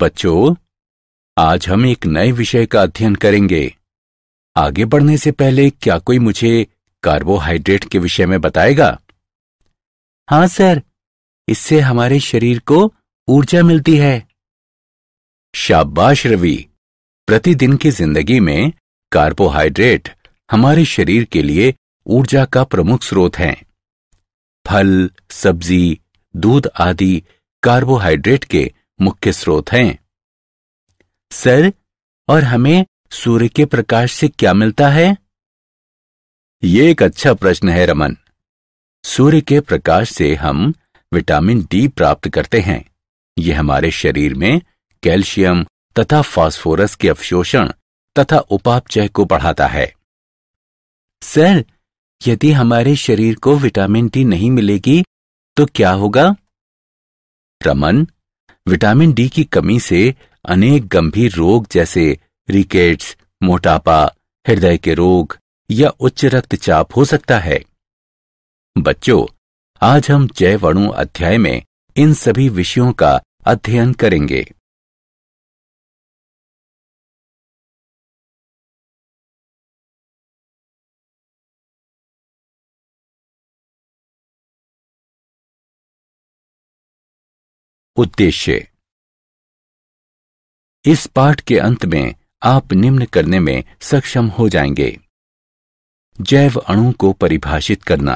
बच्चों आज हम एक नए विषय का अध्ययन करेंगे आगे बढ़ने से पहले क्या कोई मुझे कार्बोहाइड्रेट के विषय में बताएगा हाँ सर इससे हमारे शरीर को ऊर्जा मिलती है शाबाश रवि प्रतिदिन की जिंदगी में कार्बोहाइड्रेट हमारे शरीर के लिए ऊर्जा का प्रमुख स्रोत है फल सब्जी दूध आदि कार्बोहाइड्रेट के मुख्य स्रोत हैं सर और हमें सूर्य के प्रकाश से क्या मिलता है ये एक अच्छा प्रश्न है रमन सूर्य के प्रकाश से हम विटामिन डी प्राप्त करते हैं ये हमारे शरीर में कैल्शियम तथा फास्फोरस के अवशोषण तथा उपापचय को बढ़ाता है सर यदि हमारे शरीर को विटामिन डी नहीं मिलेगी तो क्या होगा रमन विटामिन डी की कमी से अनेक गंभीर रोग जैसे रिकेट्स मोटापा हृदय के रोग या उच्च रक्तचाप हो सकता है बच्चों आज हम जय वणु अध्याय में इन सभी विषयों का अध्ययन करेंगे उद्देश्य इस पाठ के अंत में आप निम्न करने में सक्षम हो जाएंगे जैव अणु को परिभाषित करना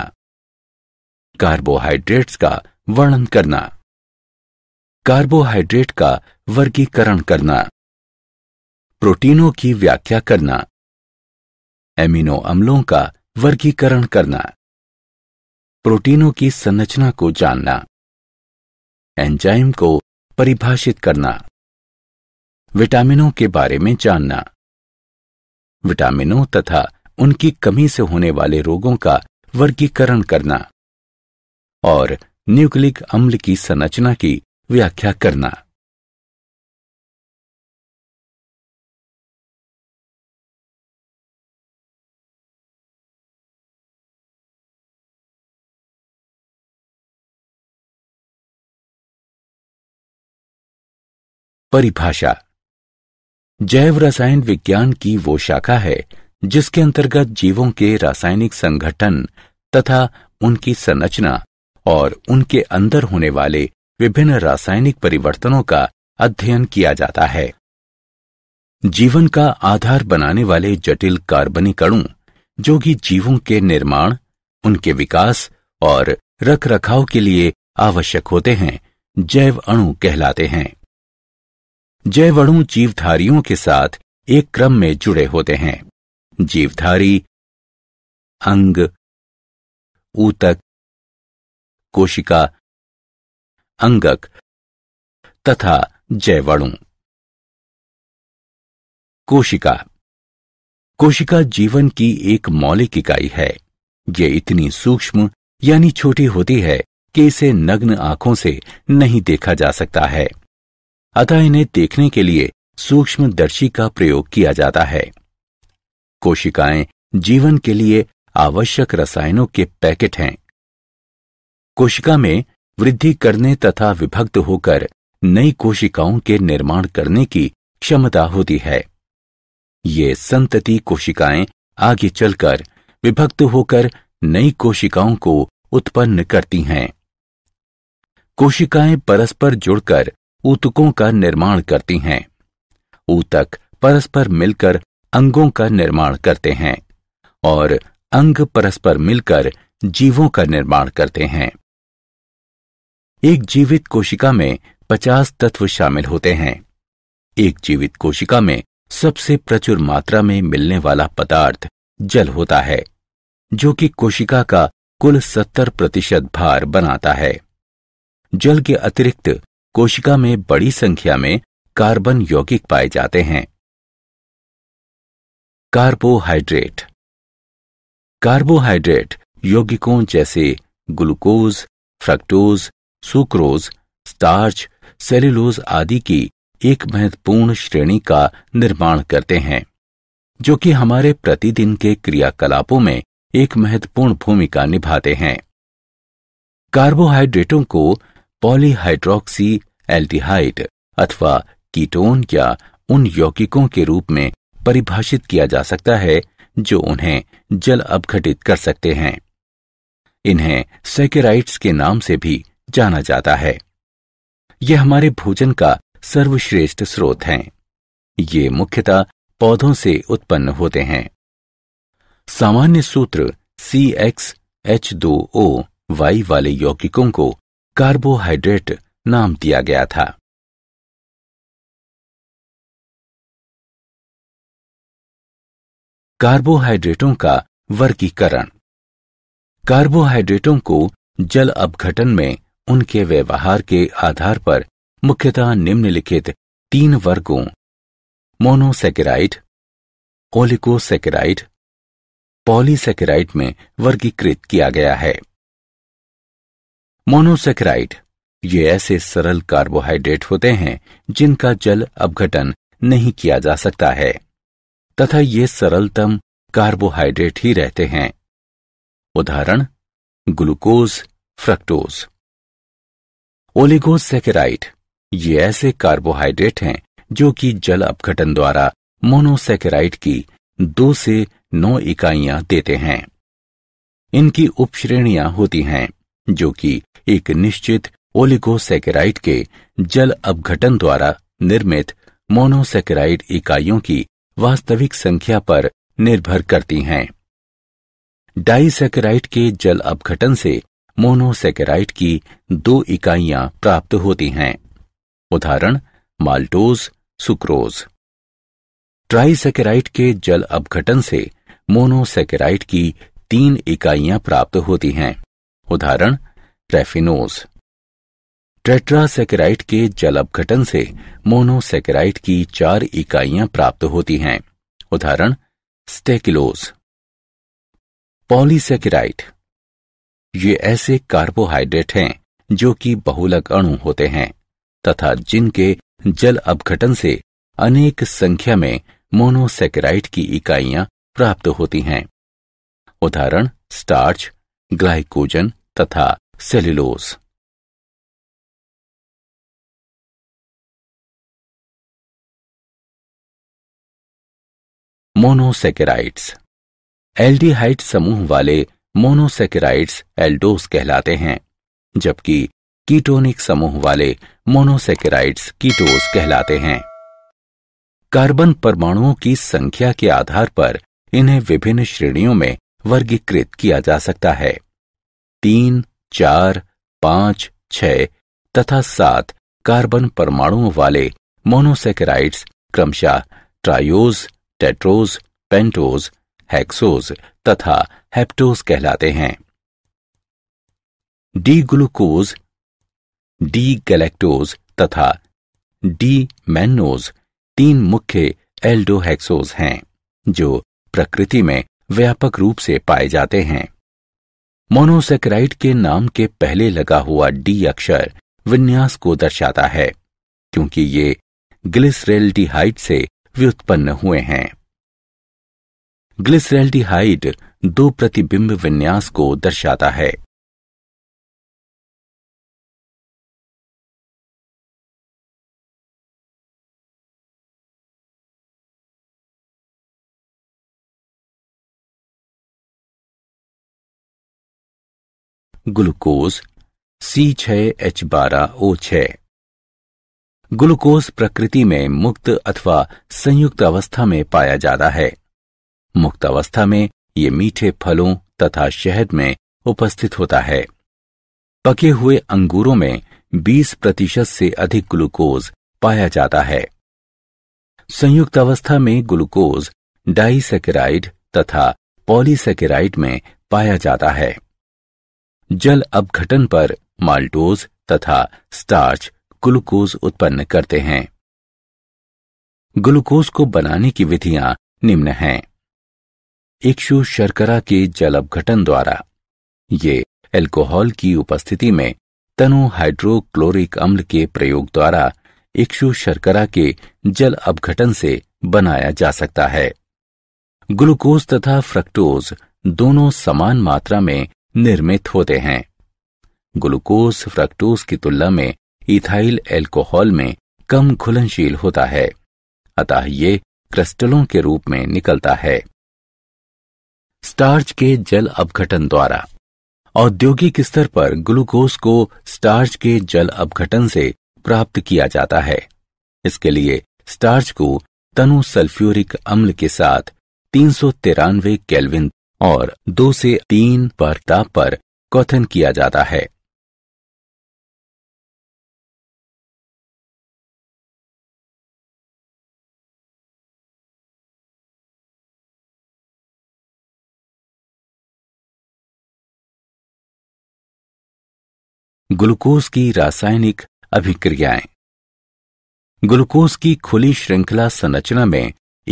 कार्बोहाइड्रेट्स का वर्णन करना कार्बोहाइड्रेट का वर्गीकरण करना प्रोटीनों की व्याख्या करना एमिनो अम्लों का वर्गीकरण करना प्रोटीनों की संरचना को जानना एंजाइम को परिभाषित करना विटामिनों के बारे में जानना विटामिनों तथा उनकी कमी से होने वाले रोगों का वर्गीकरण करना और न्यूक्लिक अम्ल की संरचना की व्याख्या करना परिभाषा जैव रसायन विज्ञान की वो शाखा है जिसके अंतर्गत जीवों के रासायनिक संगठन तथा उनकी संरचना और उनके अंदर होने वाले विभिन्न रासायनिक परिवर्तनों का अध्ययन किया जाता है जीवन का आधार बनाने वाले जटिल कार्बनिक अणु जो कि जीवों के निर्माण उनके विकास और रख रखाव के लिए आवश्यक होते हैं जैव अणु कहलाते हैं जयवणु जीवधारियों के साथ एक क्रम में जुड़े होते हैं जीवधारी अंग ऊतक कोशिका अंगक तथा जयवणु कोशिका कोशिका जीवन की एक मौलिक इकाई है यह इतनी सूक्ष्म यानी छोटी होती है कि इसे नग्न आंखों से नहीं देखा जा सकता है अतः इन्हें देखने के लिए सूक्ष्म दर्शी का प्रयोग किया जाता है कोशिकाएं जीवन के लिए आवश्यक रसायनों के पैकेट हैं कोशिका में वृद्धि करने तथा विभक्त होकर नई कोशिकाओं के निर्माण करने की क्षमता होती है ये संतति कोशिकाएं आगे चलकर विभक्त होकर नई कोशिकाओं को उत्पन्न करती हैं कोशिकाएं परस्पर जुड़कर ऊतकों का निर्माण करती हैं ऊतक परस्पर मिलकर अंगों का निर्माण करते हैं और अंग परस्पर मिलकर जीवों का निर्माण करते हैं एक जीवित कोशिका में पचास तत्व शामिल होते हैं एक जीवित कोशिका में सबसे प्रचुर मात्रा में मिलने वाला पदार्थ जल होता है जो कि कोशिका का कुल सत्तर प्रतिशत भार बनाता है जल के अतिरिक्त कोशिका में बड़ी संख्या में कार्बन यौगिक पाए जाते हैं कार्बोहाइड्रेट कार्बोहाइड्रेट यौगिकों जैसे glucose fructose sucrose starch cellulose आदि की एक महत्वपूर्ण श्रेणी का निर्माण करते हैं जो कि हमारे प्रतिदिन के क्रियाकलापों में एक महत्वपूर्ण भूमिका निभाते हैं कार्बोहाइड्रेटों को पॉलीहाइड्रोक्सी एल्टीहाइड अथवा कीटोन या उन यौगिकों के रूप में परिभाषित किया जा सकता है जो उन्हें जल अपघटित कर सकते हैं इन्हें सेकेराइट्स के नाम से भी जाना जाता है ये हमारे भोजन का सर्वश्रेष्ठ स्रोत हैं ये मुख्यतः पौधों से उत्पन्न होते हैं सामान्य सूत्र सी एक्स एच दो ओ वाई वाले यौगिकों को कार्बोहाइड्रेट नाम दिया गया था कार्बोहाइड्रेटों का वर्गीकरण कार्बोहाइड्रेटों को जल अपघटन में उनके व्यवहार के आधार पर मुख्यतः निम्नलिखित तीन वर्गों मोनोसेकेराइड ओलिकोसेकेराइड पॉलीसेकेराइड में वर्गीकृत किया गया है मोनोसेक्राइड ये ऐसे सरल कार्बोहाइड्रेट होते हैं जिनका जल अपघटन नहीं किया जा सकता है तथा ये सरलतम कार्बोहाइड्रेट ही रहते हैं उदाहरण ग्लूकोज फ्रक्टोज ओलिगोसेकेराइड ये ऐसे कार्बोहाइड्रेट हैं जो कि जल अपघटन द्वारा मोनोसेकेराइड की दो से नौ इकाइयां देते हैं इनकी उपश्रेणियां होती हैं जो कि एक निश्चित ओलिगोसेकेराइड के जल अपघटन द्वारा निर्मित मोनोसेकेराइड इकाइयों की वास्तविक संख्या पर निर्भर करती हैं डाइसेकेराइड के जल अपघटन से मोनोसेकेराइड की दो इकाइयां प्राप्त होती हैं उदाहरण माल्टोज सुक्रोज ट्राइसेकेराइड के जल अपघटन से मोनोसेकेराइड की तीन इकाइयां प्राप्त होती हैं उदाहरण रेफिनोज ट्रेट्रासेकेराइट के जल अपघटन से मोनोसेकेराइट की चार इकाइयां प्राप्त होती हैं उदाहरण स्टेकिलोज पॉलीसेकेराइट ये ऐसे कार्बोहाइड्रेट हैं जो कि बहुलक अणु होते हैं तथा जिनके जल अपघटन से अनेक संख्या में मोनोसेकेराइट की इकाइयां प्राप्त होती हैं उदाहरण स्टार्च ग्लाइकोजन तथा सेल्युलोज मोनोसेकेराइड्स एल्डिहाइड समूह वाले मोनोसेकेराइड्स एल्डोस कहलाते हैं जबकि कीटोनिक समूह वाले मोनोसेकेराइड्स कीटोस कहलाते हैं कार्बन परमाणुओं की संख्या के आधार पर इन्हें विभिन्न श्रेणियों में वर्गीकृत किया जा सकता है तीन चार पांच छ तथा सात कार्बन परमाणुओं वाले मोनोसेकेराइड्स क्रमशः ट्रायोज टेट्रोज पेंटोज हेक्सोज तथा हेप्टोज कहलाते हैं डी ग्लूकोज डी गैलेक्टोज तथा डी मैनोज तीन मुख्य एल्डोहेक्सोज हैं जो प्रकृति में व्यापक रूप से पाए जाते हैं मोनोसेक्राइड के नाम के पहले लगा हुआ डी अक्षर विन्यास को दर्शाता है क्योंकि ये ग्लिसरेल्टीहाइड से व्युत्पन्न हुए हैं ग्लिसरेल्टीहाइड दो प्रतिबिंब विन्यास को दर्शाता है ग्लूकोज सी छ एच बारह ओ छ ग्लूकोज प्रकृति में मुक्त अथवा संयुक्त अवस्था में पाया जाता है मुक्त अवस्था में ये मीठे फलों तथा शहद में उपस्थित होता है पके हुए अंगूरों में 20 प्रतिशत से अधिक ग्लूकोज पाया जाता है संयुक्त अवस्था में ग्लूकोज डाइसेकेराइड तथा पॉलीसेकेराइड में पाया जाता है जल अपघटन पर माल्टोज तथा स्टार्च ग्लूकोज उत्पन्न करते हैं ग्लूकोज को बनाने की विधियां निम्न हैं इक्षु शर्करा के जल अपघटन द्वारा ये एल्कोहल की उपस्थिति में तनु हाइड्रोक्लोरिक अम्ल के प्रयोग द्वारा इक्षु शर्करा के जल अपघटन से बनाया जा सकता है ग्लूकोज तथा फ्रक्टोज दोनों समान मात्रा में निर्मित होते हैं ग्लूकोज फ्रक्टोज की तुलना में इथाइल एल्कोहल में कम घुलनशील होता है अतः ये क्रिस्टलों के रूप में निकलता है स्टार्च के जल अपघटन द्वारा औद्योगिक स्तर पर ग्लूकोज को स्टार्च के जल अपघटन से प्राप्त किया जाता है इसके लिए स्टार्च को तनु सल्फ्यूरिक अम्ल के साथ तीन सौ तिरानवे कैलविन और दो से तीन ताप पर कथन किया जाता है ग्लूकोज की रासायनिक अभिक्रियाएं ग्लूकोज की खुली श्रृंखला संरचना में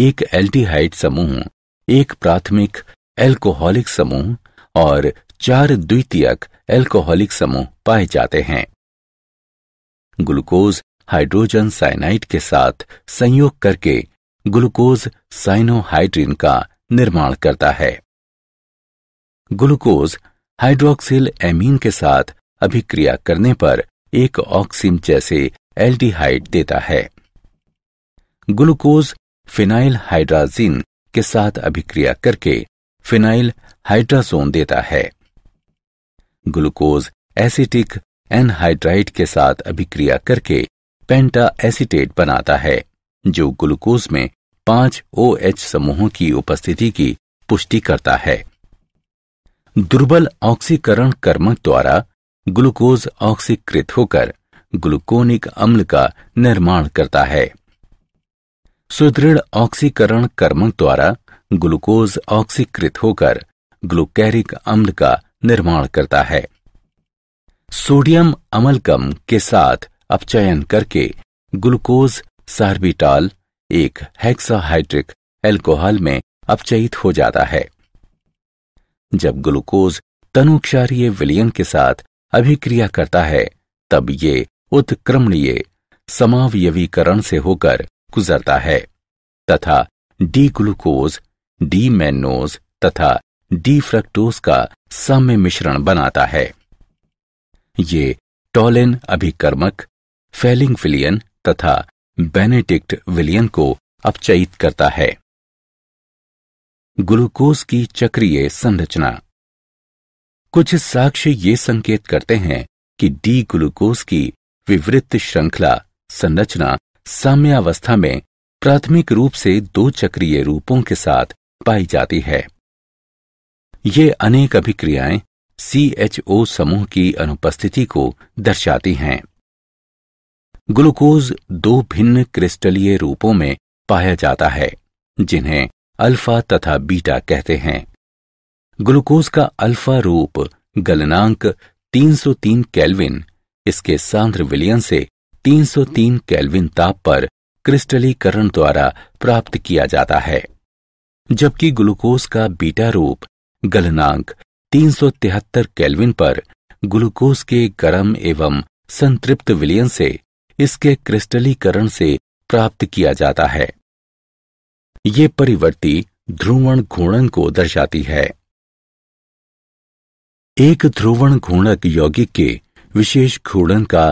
एक एल्टीहाइड समूह एक प्राथमिक एल्कोहलिक समूह और चार द्वितीयक एल्कोहलिक समूह पाए जाते हैं ग्लूकोज हाइड्रोजन साइनाइड के साथ संयोग करके ग्लूकोज साइनोहाइड्रिन का निर्माण करता है ग्लूकोज हाइड्रोक्सिल एमीन के साथ अभिक्रिया करने पर एक ऑक्सिम जैसे एल्डिहाइड देता है ग्लूकोज फिनाइल हाइड्राजिन के साथ अभिक्रिया करके फिनाइल हाइड्रासोन देता है ग्लूकोज एसिटिक एनहाइड्राइड के साथ अभिक्रिया करके पेंटा एसिटेट बनाता है जो ग्लूकोज में पांच ओ एच समूहों की उपस्थिति की पुष्टि करता है दुर्बल ऑक्सीकरण कर्मक द्वारा ग्लूकोज ऑक्सीकृत होकर ग्लूकोनिक अम्ल का निर्माण करता है सुदृढ़ ऑक्सीकरण कर्मक द्वारा ग्लूकोज ऑक्सीकृत होकर ग्लूकैरिक अम्ल का निर्माण करता है सोडियम अमलकम के साथ अपचयन करके ग्लूकोज सार्बिटॉल एक हेक्साहाइड्रिक एल्कोहल में अपचयित हो जाता है जब ग्लूकोज तनुक्षारीय विलयन के साथ अभिक्रिया करता है तब ये उत्क्रमणीय समावयवीकरण से होकर गुजरता है तथा डी ग्लूकोज डी मैनोज तथा डी फ्रक्टोज का साम्य मिश्रण बनाता है ये टॉलिन अभिकर्मक फेलिंग विलियन तथा बेनेडिक्ट विलियन को अपचयित करता है ग्लूकोज की चक्रीय संरचना कुछ साक्ष्य ये संकेत करते हैं कि डी ग्लूकोज की विवृत्त श्रृंखला संरचना साम्यावस्था में प्राथमिक रूप से दो चक्रीय रूपों के साथ पाई जाती है ये अनेक अभिक्रियाएं सीएचओ समूह की अनुपस्थिति को दर्शाती हैं ग्लूकोज दो भिन्न क्रिस्टलीय रूपों में पाया जाता है जिन्हें अल्फा तथा बीटा कहते हैं ग्लूकोज का अल्फा रूप गलनांक 303 केल्विन इसके सांद्र विलियन से 303 केल्विन ताप पर क्रिस्टलीकरण द्वारा प्राप्त किया जाता है जबकि ग्लूकोज का बीटा रूप गलनांक 373 केल्विन पर ग्लूकोज के गर्म एवं संतृप्त विलयन से इसके क्रिस्टलीकरण से प्राप्त किया जाता है ये परिवर्ती ध्रुवण घूर्णन को दर्शाती है एक ध्रुवण घूर्णक यौगिक के विशेष घूर्णन का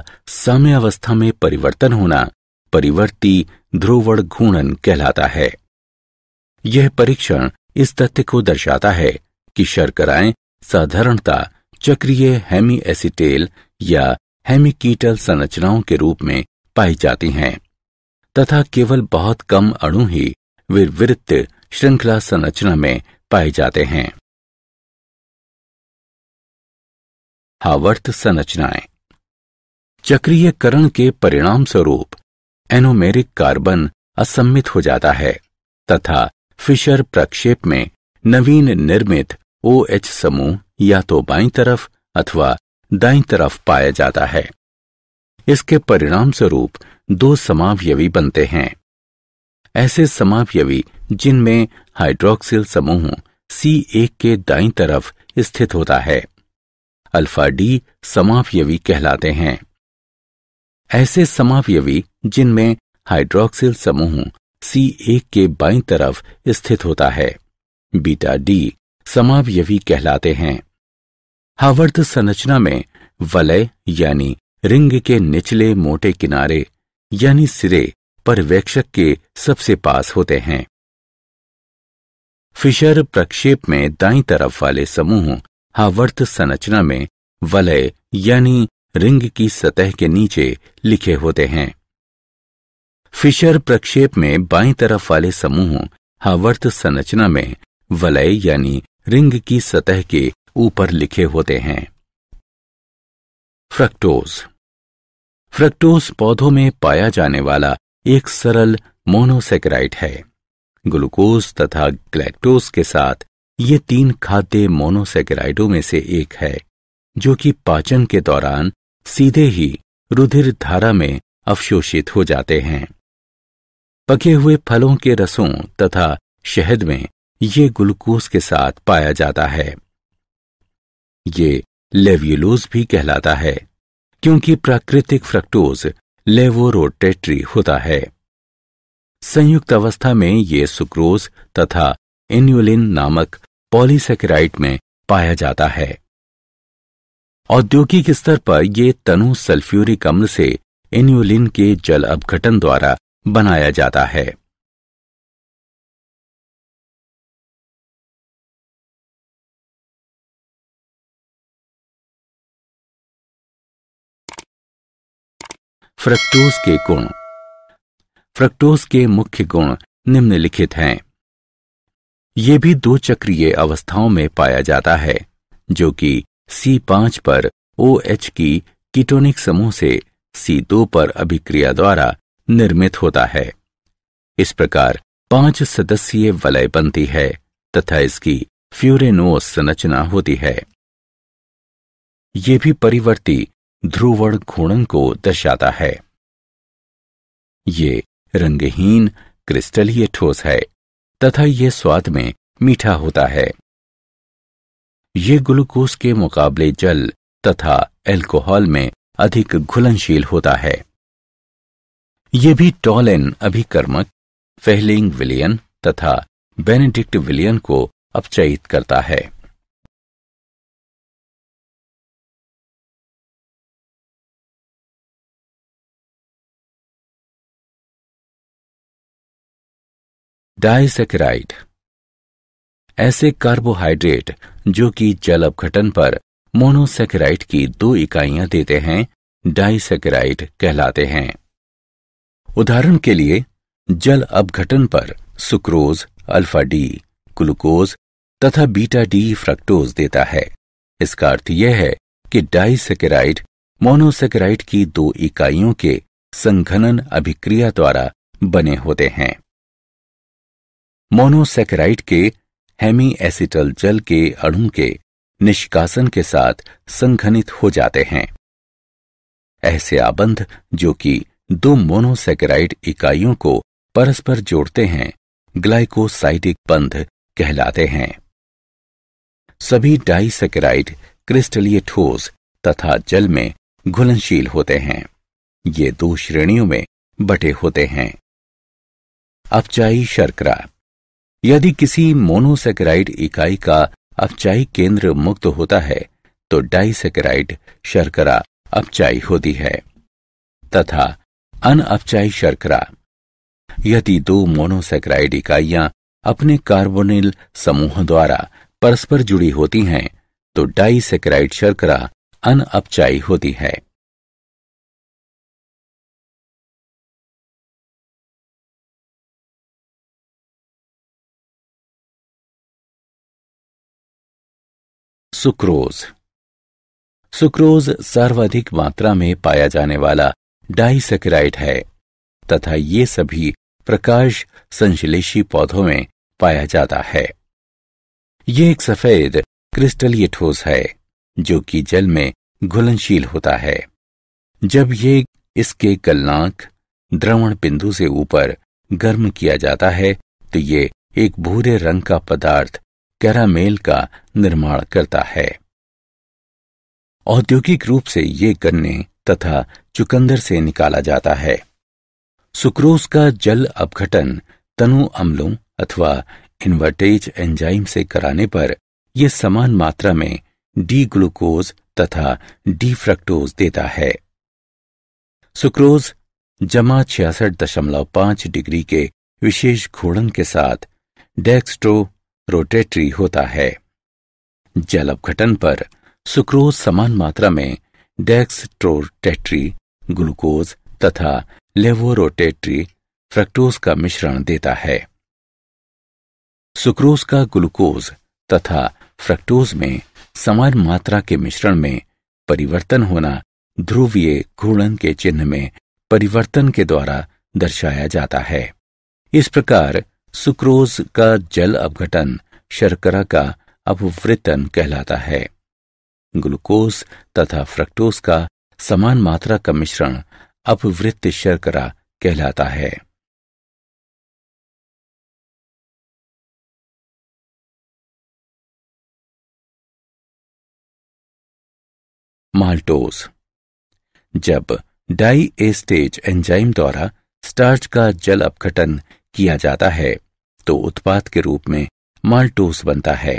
अवस्था में परिवर्तन होना परिवर्ती ध्रुवण घूर्णन कहलाता है यह परीक्षण इस तथ्य को दर्शाता है कि शर्कराएं साधारणता चक्रीय हेमी एसिटेल या हेमिकीटल संरचनाओं के रूप में पाई जाती हैं तथा केवल बहुत कम अणु ही विवृत्त श्रृंखला संरचना में पाए जाते हैं हावर्त संरचनाएं चक्रीयकरण के परिणाम स्वरूप एनोमेरिक कार्बन असम्मित हो जाता है तथा फिशर प्रक्षेप में नवीन निर्मित ओ एच समूह या तो बाई तरफ अथवा दाई तरफ पाया जाता है इसके परिणाम स्वरूप दो समावयवी बनते हैं ऐसे समावयवी जिनमें हाइड्रोक्सिल समूह सी एक के दाई तरफ स्थित होता है अल्फा डी समावयवी कहलाते हैं ऐसे समावयवी जिनमें हाइड्रोक्सिल समूह सी एक के बाई तरफ स्थित होता है बीटा डी समावयवी कहलाते हैं हावर्थ संरचना में वलय यानी रिंग के निचले मोटे किनारे यानी सिरे पर्यवेक्षक के सबसे पास होते हैं फिशर प्रक्षेप में दाई तरफ वाले समूह हावर्थ संरचना में वलय यानी रिंग की सतह के नीचे लिखे होते हैं फिशर प्रक्षेप में बाई तरफ वाले समूह हावर्त संरचना में वलय यानी रिंग की सतह के ऊपर लिखे होते हैं फ्रक्टोज फ्रक्टोज पौधों में पाया जाने वाला एक सरल मोनोसेक्राइट है ग्लूकोज तथा ग्लैक्टोज के साथ ये तीन खाद्य मोनोसेक्राइडों में से एक है जो कि पाचन के दौरान सीधे ही रुधिर धारा में अवशोषित हो जाते हैं पके हुए फलों के रसों तथा शहद में ये ग्लूकोज के साथ पाया जाता है ये लेव्यूलोज भी कहलाता है क्योंकि प्राकृतिक फ्रक्टोज लेवोरोटेट्री होता है संयुक्त अवस्था में ये सुक्रोज तथा इन्यूलिन नामक पॉलीसेकेराइट में पाया जाता है औद्योगिक स्तर पर ये तनु सल्फ्यूरिक अम्ल से इन्यूलिन के जल अपघटन द्वारा बनाया जाता है फ्रक्टोज के गुण फ्रक्टोज के मुख्य गुण निम्नलिखित हैं ये भी दो चक्रीय अवस्थाओं में पाया जाता है जो कि C5 पर OH की कीटोनिक समूह से C2 पर अभिक्रिया द्वारा निर्मित होता है इस प्रकार पांच सदस्यीय वलय बनती है तथा इसकी फ्यूरेनो संरचना होती है ये भी परिवर्ती ध्रुवण घूर्णन को दर्शाता है ये रंगहीन क्रिस्टलीय ठोस है तथा ये स्वाद में मीठा होता है ये ग्लूकोज के मुकाबले जल तथा एल्कोहल में अधिक घुलनशील होता है ये भी टॉलेन अभिकर्मक फेहलिंग विलियन तथा बेनेडिक्ट विलियन को अपचयित करता है डाइसेकेराइड ऐसे कार्बोहाइड्रेट जो कि जल अपघटन पर मोनोसेकेराइड की दो इकाइयां देते हैं डाइसेकेराइड कहलाते हैं उदाहरण के लिए जल अपघटन पर सुक्रोज अल्फा डी ग्लूकोज तथा बीटा डी फ्रक्टोज देता है इसका अर्थ यह है कि डाइसेकेराइड मोनोसेकेराइड की दो इकाइयों के संघनन अभिक्रिया द्वारा बने होते हैं मोनोसेकेराइड के हेमी एसिटल जल के अणु के निष्कासन के साथ संघनित हो जाते हैं ऐसे आबंध जो कि दो मोनोसेकेराइड इकाइयों को परस्पर जोड़ते हैं ग्लाइकोसाइटिक बंध कहलाते हैं सभी डाइसेकेराइड क्रिस्टलीय ठोस तथा जल में घुलनशील होते हैं ये दो श्रेणियों में बटे होते हैं अपचाई शर्करा यदि किसी मोनोसेकेराइड इकाई का अपचाई केंद्र मुक्त होता है तो डाइसेकेराइड शर्करा अपचाई होती है तथा अनअपचाई शर्करा यदि दो मोनोसेक्राइड इकाइयां अपने कार्बोनिल समूह द्वारा परस्पर जुड़ी होती हैं तो सेक्राइड शर्करा अनअपचाई होती है सुक्रोज सुक्रोज सर्वाधिक मात्रा में पाया जाने वाला डाइसेकेराइड है तथा ये सभी प्रकाश संश्लेषी पौधों में पाया जाता है ये एक सफेद क्रिस्टलीय ठोस है जो कि जल में घुलनशील होता है जब ये इसके कलनाक द्रवण बिंदु से ऊपर गर्म किया जाता है तो ये एक भूरे रंग का पदार्थ कैरामेल का निर्माण करता है औद्योगिक रूप से ये गन्ने तथा चुकंदर से निकाला जाता है सुक्रोज का जल अपघटन तनु अम्लों अथवा इन्वर्टेज एंजाइम से कराने पर यह समान मात्रा में डी ग्लूकोज तथा डी फ्रक्टोज देता है सुक्रोज जमा छियासठ दशमलव पांच डिग्री के विशेष घोड़न के साथ डेक्स्ट्रो रोटेटरी होता है जल अपघटन पर सुक्रोज समान मात्रा में डेक्सट्रोटेट्री ग्लूकोज तथा लेवोरोटेट्री फ्रक्टोज का मिश्रण देता है सुक्रोज का ग्लूकोज तथा फ्रक्टोज में समान मात्रा के मिश्रण में परिवर्तन होना ध्रुवीय घूर्णन के चिन्ह में परिवर्तन के द्वारा दर्शाया जाता है इस प्रकार सुक्रोज का जल अपघटन शर्करा का अपवृतन कहलाता है ग्लूकोज तथा फ्रक्टोज का समान मात्रा का मिश्रण अपवृत्त शर्करा कहलाता है माल्टोस जब डाई एस्टेज एंजाइम द्वारा स्टार्च का जल अपघटन किया जाता है तो उत्पाद के रूप में माल्टोस बनता है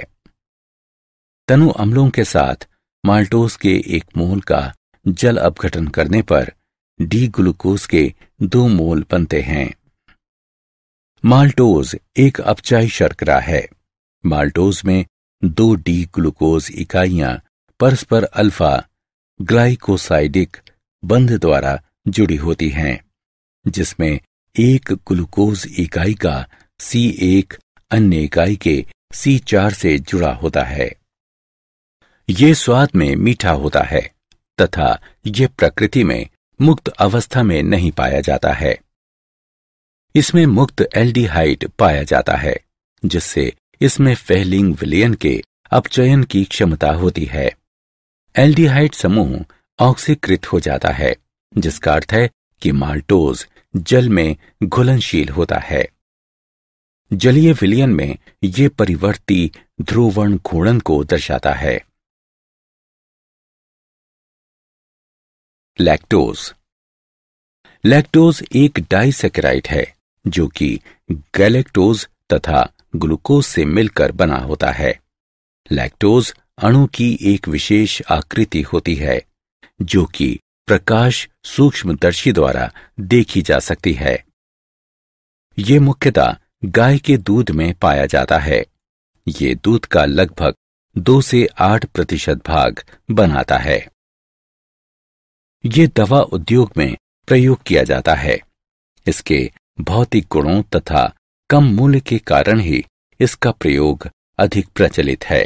तनु अम्लों के साथ माल्टोस के एक मोल का जल अपघटन करने पर डी ग्लूकोज के दो मोल बनते हैं माल्टोज एक अपचाई शर्करा है माल्टोज में दो डी ग्लूकोज इकाइयां परस्पर अल्फा ग्लाइकोसाइडिक बंध द्वारा जुड़ी होती हैं जिसमें एक ग्लूकोज इकाई का सी एक अन्य इकाई के सी चार से जुड़ा होता है ये स्वाद में मीठा होता है तथा ये प्रकृति में मुक्त अवस्था में नहीं पाया जाता है इसमें मुक्त एल्डिहाइड पाया जाता है जिससे इसमें फेहलिंग विलियन के अपचयन की क्षमता होती है एल्डिहाइड समूह ऑक्सीकृत हो जाता है जिसका अर्थ है कि माल्टोज जल में घुलनशील होता है जलीय विलियन में ये परिवर्ती ध्रुवण घूर्णन को दर्शाता है लैक्टोज लैक्टोज एक डाइसेकेराइट है जो कि गैलेक्टोज तथा ग्लूकोज से मिलकर बना होता है लैक्टोज अणु की एक विशेष आकृति होती है जो कि प्रकाश सूक्ष्मदर्शी द्वारा देखी जा सकती है ये मुख्यतः गाय के दूध में पाया जाता है ये दूध का लगभग दो से आठ प्रतिशत भाग बनाता है ये दवा उद्योग में प्रयोग किया जाता है इसके भौतिक गुणों तथा कम मूल्य के कारण ही इसका प्रयोग अधिक प्रचलित है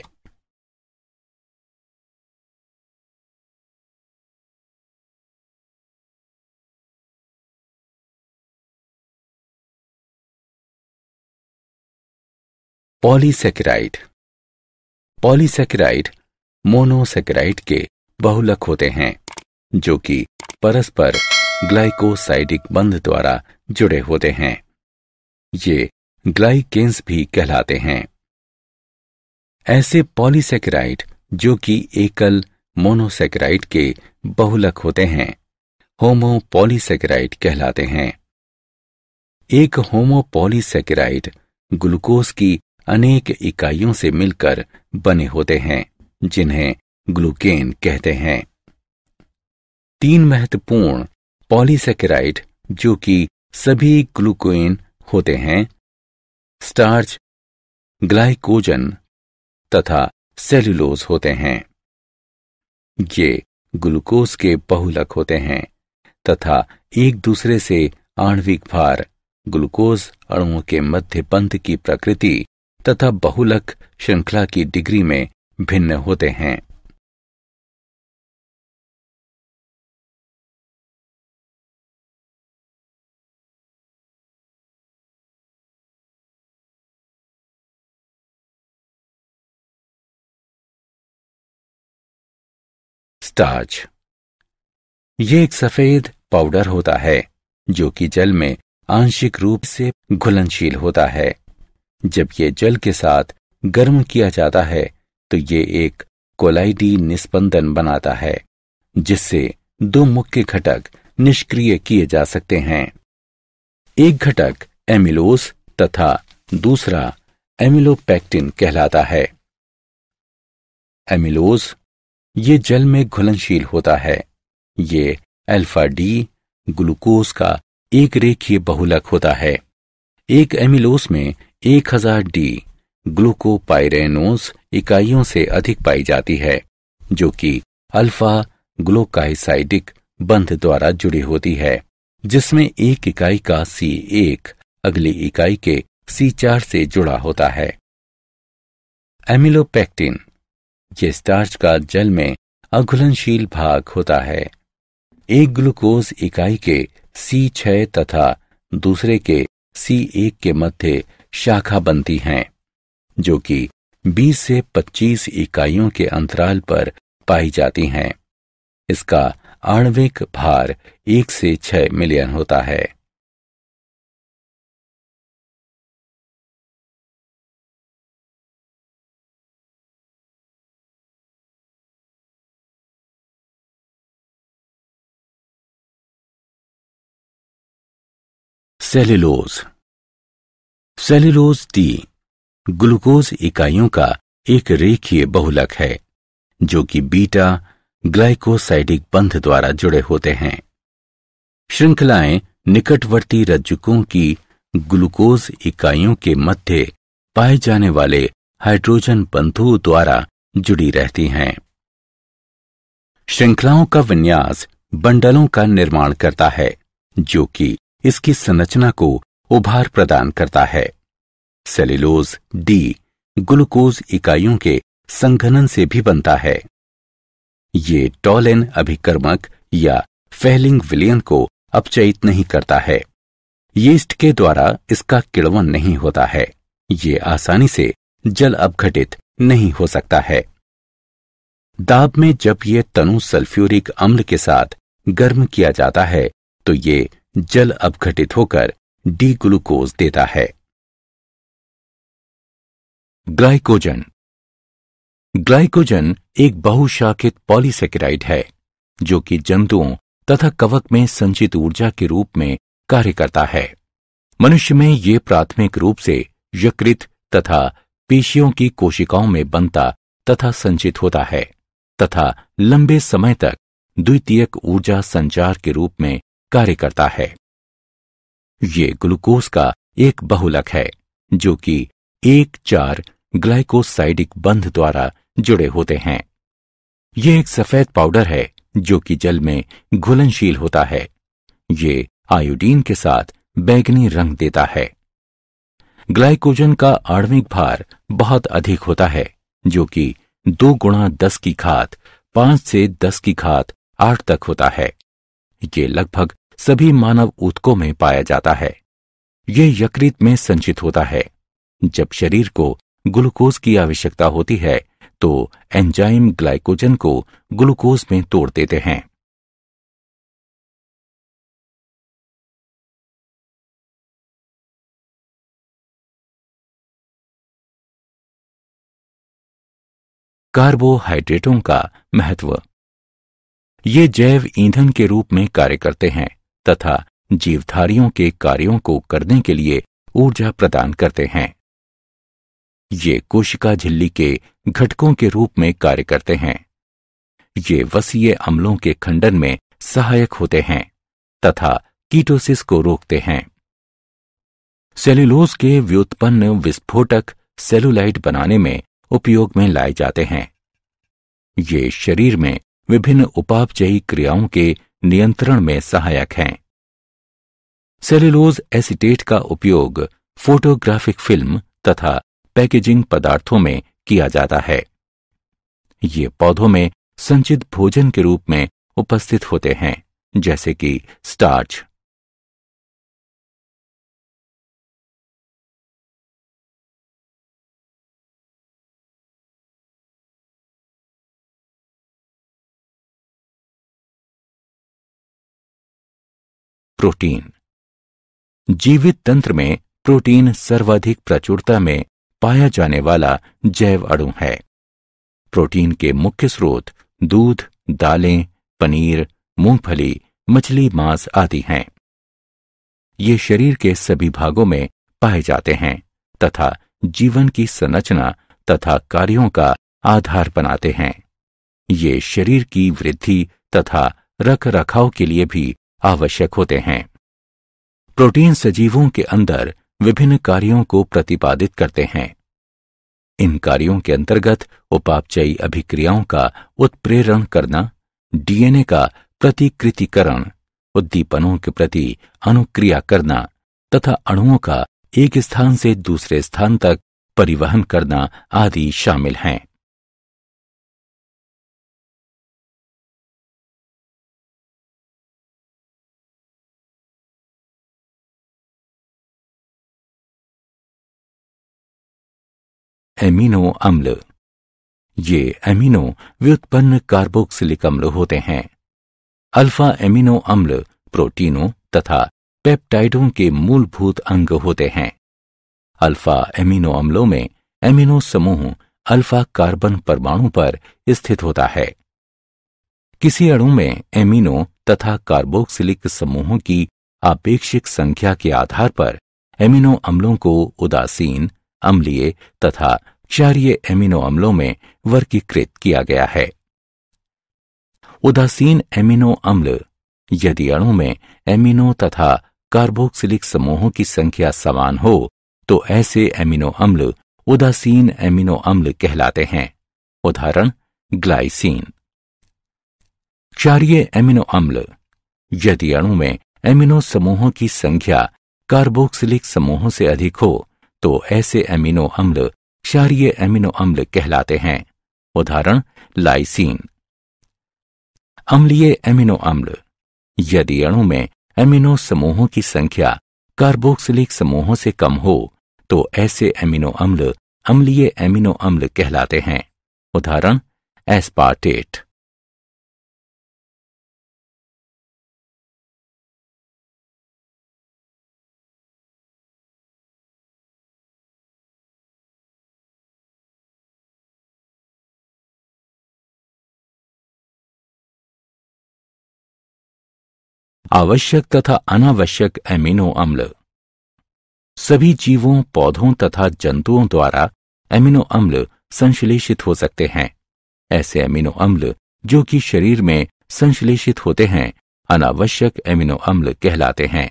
पॉलीसेकेराइड पॉलीसेकेराइड मोनोसेकेराइड के बहुलक होते हैं जो कि परस्पर ग्लाइकोसाइडिक बंध द्वारा जुड़े होते हैं ये ग्लाइकेन्स भी कहलाते हैं ऐसे पॉलीसेकेराइड जो कि एकल मोनोसेकेराइड के बहुलक होते हैं होमोपॉलीसेकेराइड कहलाते हैं एक होमोपॉलीसेकेराइड ग्लूकोज की अनेक इकाइयों से मिलकर बने होते हैं जिन्हें ग्लूकेन कहते हैं तीन महत्वपूर्ण पॉलीसेकेराइड जो कि सभी ग्लूकोइन होते हैं स्टार्च ग्लाइकोजन तथा सेल्यूलोज होते हैं ये ग्लूकोज के बहुलक होते हैं तथा एक दूसरे से आणविक भार ग्लूकोज अणुओं के मध्य बंध की प्रकृति तथा बहुलक श्रृंखला की डिग्री में भिन्न होते हैं स्टार्च ये एक सफेद पाउडर होता है जो कि जल में आंशिक रूप से घुलनशील होता है जब ये जल के साथ गर्म किया जाता है तो ये एक कोलाइडी निस्पंदन बनाता है जिससे दो मुख्य घटक निष्क्रिय किए जा सकते हैं एक घटक एमिलोस तथा दूसरा एमिलोपेक्टिन कहलाता है एमिलोस ये जल में घुलनशील होता है ये अल्फा डी ग्लूकोज का एक रेखीय बहुलक होता है एक एमिलोस में 1000 डी ग्लूकोपाइरेनोज इकाइयों से अधिक पाई जाती है जो कि अल्फा ग्लोकाइसाइडिक बंध द्वारा जुड़ी होती है जिसमें एक इकाई का सी एक अगली इकाई के सी चार से जुड़ा होता है एमिलोपेक्टिन ये स्टार्च का जल में अघुलनशील भाग होता है एक ग्लूकोज इकाई के सी छः तथा दूसरे के सी एक के मध्य शाखा बनती हैं जो कि 20 से 25 इकाइयों के अंतराल पर पाई जाती हैं इसका आणविक भार एक से छह मिलियन होता है सेलुलोज सेल्यूलोज टी ग्लूकोज इकाइयों का एक रेखीय बहुलक है जो कि बीटा ग्लाइकोसाइडिक बंध द्वारा जुड़े होते हैं श्रृंखलाएं निकटवर्ती रज्जुकों की ग्लूकोज इकाइयों के मध्य पाए जाने वाले हाइड्रोजन बंधुओं द्वारा जुड़ी रहती हैं श्रृंखलाओं का विन्यास बंडलों का निर्माण करता है जो कि इसकी संरचना को उभार प्रदान करता है सेलिलोज डी ग्लूकोज इकाइयों के संघनन से भी बनता है ये टॉलेन अभिकर्मक या फेलिंग विलियन को अपचयित नहीं करता है यीस्ट के द्वारा इसका किड़वन नहीं होता है ये आसानी से जल अपघटित नहीं हो सकता है दाब में जब ये तनु सल्फ्यूरिक अम्ल के साथ गर्म किया जाता है तो ये जल अपघटित होकर डी ग्लूकोज देता है ग्लाइकोजन ग्लाइकोजन एक बहुशाखित पॉलीसेकेराइड है जो कि जंतुओं तथा कवक में संचित ऊर्जा के रूप में कार्य करता है मनुष्य में ये प्राथमिक रूप से यकृत तथा पेशियों की कोशिकाओं में बनता तथा संचित होता है तथा लंबे समय तक द्वितीयक ऊर्जा संचार के रूप में कार्य करता है ये ग्लूकोज का एक बहुलक है जो कि एक चार ग्लाइकोसाइडिक बंध द्वारा जुड़े होते हैं ये एक सफेद पाउडर है जो कि जल में घुलनशील होता है ये आयोडीन के साथ बैगनी रंग देता है ग्लाइकोजन का आणविक भार बहुत अधिक होता है जो कि दो गुणा दस की घात पांच से दस की घात आठ तक होता है ये लगभग सभी मानव ऊतकों में पाया जाता है यह यकृत में संचित होता है जब शरीर को ग्लूकोज की आवश्यकता होती है तो एंजाइम ग्लाइकोजन को ग्लूकोज में तोड़ देते हैं कार्बोहाइड्रेटों का महत्व ये जैव ईंधन के रूप में कार्य करते हैं तथा जीवधारियों के कार्यों को करने के लिए ऊर्जा प्रदान करते हैं ये कोशिका झिल्ली के घटकों के रूप में कार्य करते हैं ये वसीय अम्लों के खंडन में सहायक होते हैं तथा कीटोसिस को रोकते हैं सेल्यूलोज के व्युत्पन्न विस्फोटक सेलुलाइट बनाने में उपयोग में लाए जाते हैं ये शरीर में विभिन्न उपापचयी क्रियाओं के नियंत्रण में सहायक हैं सेलुलोज एसिटेट का उपयोग फोटोग्राफिक फिल्म तथा पैकेजिंग पदार्थों में किया जाता है ये पौधों में संचित भोजन के रूप में उपस्थित होते हैं जैसे कि स्टार्च प्रोटीन जीवित तंत्र में प्रोटीन सर्वाधिक प्रचुरता में पाया जाने वाला जैव अणु है प्रोटीन के मुख्य स्रोत दूध दालें पनीर मूंगफली मछली मांस आदि हैं ये शरीर के सभी भागों में पाए जाते हैं तथा जीवन की संरचना तथा कार्यों का आधार बनाते हैं ये शरीर की वृद्धि तथा रख रखाव के लिए भी आवश्यक होते हैं प्रोटीन सजीवों के अंदर विभिन्न कार्यों को प्रतिपादित करते हैं इन कार्यों के अंतर्गत उपापचयी अभिक्रियाओं का उत्प्रेरण करना डीएनए का प्रतिकृतिकरण उद्दीपनों के प्रति अनुक्रिया करना तथा अणुओं का एक स्थान से दूसरे स्थान तक परिवहन करना आदि शामिल हैं एमिनो अम्ल ये एमिनो व्युत्पन्न कार्बोक्सिलिक अम्ल होते हैं अल्फा एमिनो अम्ल प्रोटीनों तथा पेप्टाइडों के मूलभूत अंग होते हैं अल्फा एमिनो अम्लों में एमिनो समूह अल्फा कार्बन परमाणु पर स्थित होता है किसी अणु में एमिनो तथा कार्बोक्सिलिक समूहों की आपेक्षिक संख्या के आधार पर एमिनो अम्लों को उदासीन अम्लीय तथा क्षारीय एमिनो अम्लों में वर्गीकृत किया गया है उदासीन एमिनो अम्ल यदि अणु में एमिनो तथा कार्बोक्सिलिक समूहों की संख्या समान हो तो ऐसे एमिनो अम्ल उदासीन एमिनो अम्ल कहलाते हैं उदाहरण ग्लाइसिन क्षारीय एमिनो अम्ल यदि अणु में एमिनो समूहों की संख्या कार्बोक्सिलिक समूहों से अधिक हो तो ऐसे एमिनो अम्ल क्षारीय एमिनो अम्ल कहलाते हैं उदाहरण लाइसीन अम्लीय एमिनो अम्ल यदि अणु में एमिनो समूहों की संख्या कार्बोक्सिलिक समूहों से कम हो तो ऐसे एमिनो अम्ल अम्लीय एमिनो अम्ल कहलाते हैं उदाहरण एस्पार्टेट आवश्यक तथा अनावश्यक एमिनो अम्ल सभी जीवों पौधों तथा जंतुओं द्वारा एमिनो अम्ल संश्लेषित हो सकते हैं ऐसे एमिनो अम्ल जो कि शरीर में संश्लेषित होते हैं अनावश्यक एमिनो अम्ल कहलाते हैं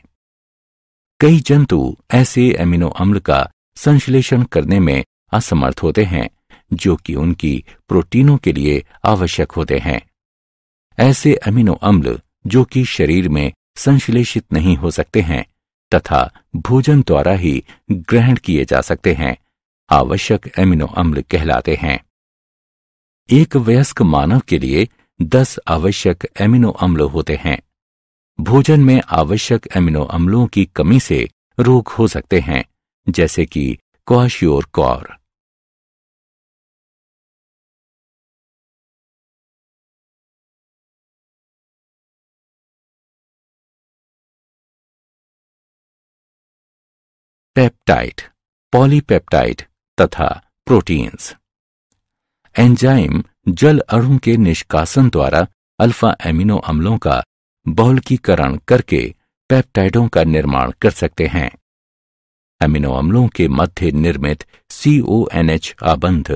कई जंतु ऐसे एमिनो अम्ल का संश्लेषण करने में असमर्थ होते हैं जो कि उनकी प्रोटीनों के लिए आवश्यक होते हैं ऐसे अमीनो अम्ल जो कि शरीर में संश्लेषित नहीं हो सकते हैं तथा भोजन द्वारा ही ग्रहण किए जा सकते हैं आवश्यक एमिनो अम्ल कहलाते हैं एक वयस्क मानव के लिए दस आवश्यक एमिनो अम्ल होते हैं भोजन में आवश्यक एमिनो अम्लों की कमी से रोग हो सकते हैं जैसे कि क्वाश्योर कौर पेप्टाइड पॉलीपेप्टाइड तथा प्रोटीन्स एंजाइम जल अणु के निष्कासन द्वारा अल्फा एमिनो अम्लों का बहुलकीकरण करके पेप्टाइडों का निर्माण कर सकते हैं एमिनो अम्लों के मध्य निर्मित सीओ एच आबंध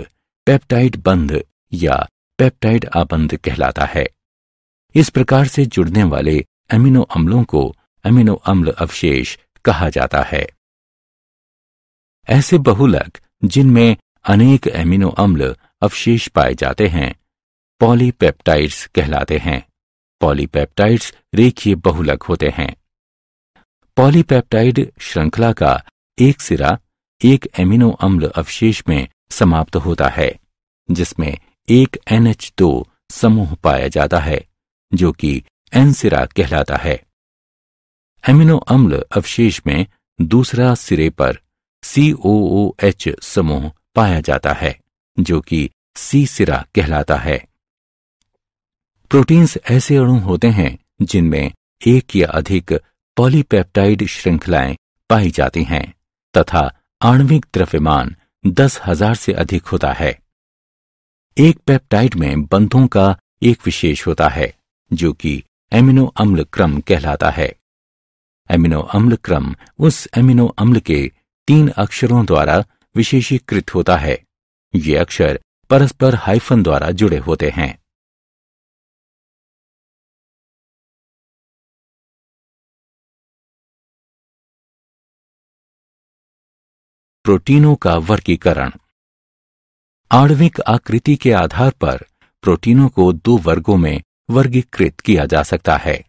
पेप्टाइड बंध या पेप्टाइड आबंध कहलाता है इस प्रकार से जुड़ने वाले एमिनो अम्लों को एमिनो अम्ल अवशेष कहा जाता है ऐसे बहुलक जिनमें अनेक एमिनो अम्ल अवशेष पाए जाते हैं पॉलीपेप्टाइड्स कहलाते हैं पॉलीपेप्टाइड्स रेखीय बहुलक होते हैं पॉलीपेप्टाइड श्रृंखला का एक सिरा एक एमिनो अम्ल अवशेष में समाप्त होता है जिसमें एक एनएच दो समूह पाया जाता है जो कि एन सिरा कहलाता है एमिनो अम्ल अवशेष में दूसरा सिरे पर सी ओ ओ एच समूह पाया जाता है जो कि सी सिरा कहलाता है प्रोटीन्स ऐसे अणु होते हैं जिनमें एक या अधिक पॉलीपेप्टाइड श्रृंखलाएं पाई जाती हैं तथा आणविक द्रव्यमान दस हजार से अधिक होता है एक पेप्टाइड में बंधों का एक विशेष होता है जो कि एमिनो अम्ल क्रम कहलाता है एमिनो अम्ल क्रम उस एमिनो अम्ल के तीन अक्षरों द्वारा विशेषीकृत होता है ये अक्षर परस्पर हाइफन द्वारा जुड़े होते हैं प्रोटीनों का वर्गीकरण आणविक आकृति के आधार पर प्रोटीनों को दो वर्गों में वर्गीकृत किया जा सकता है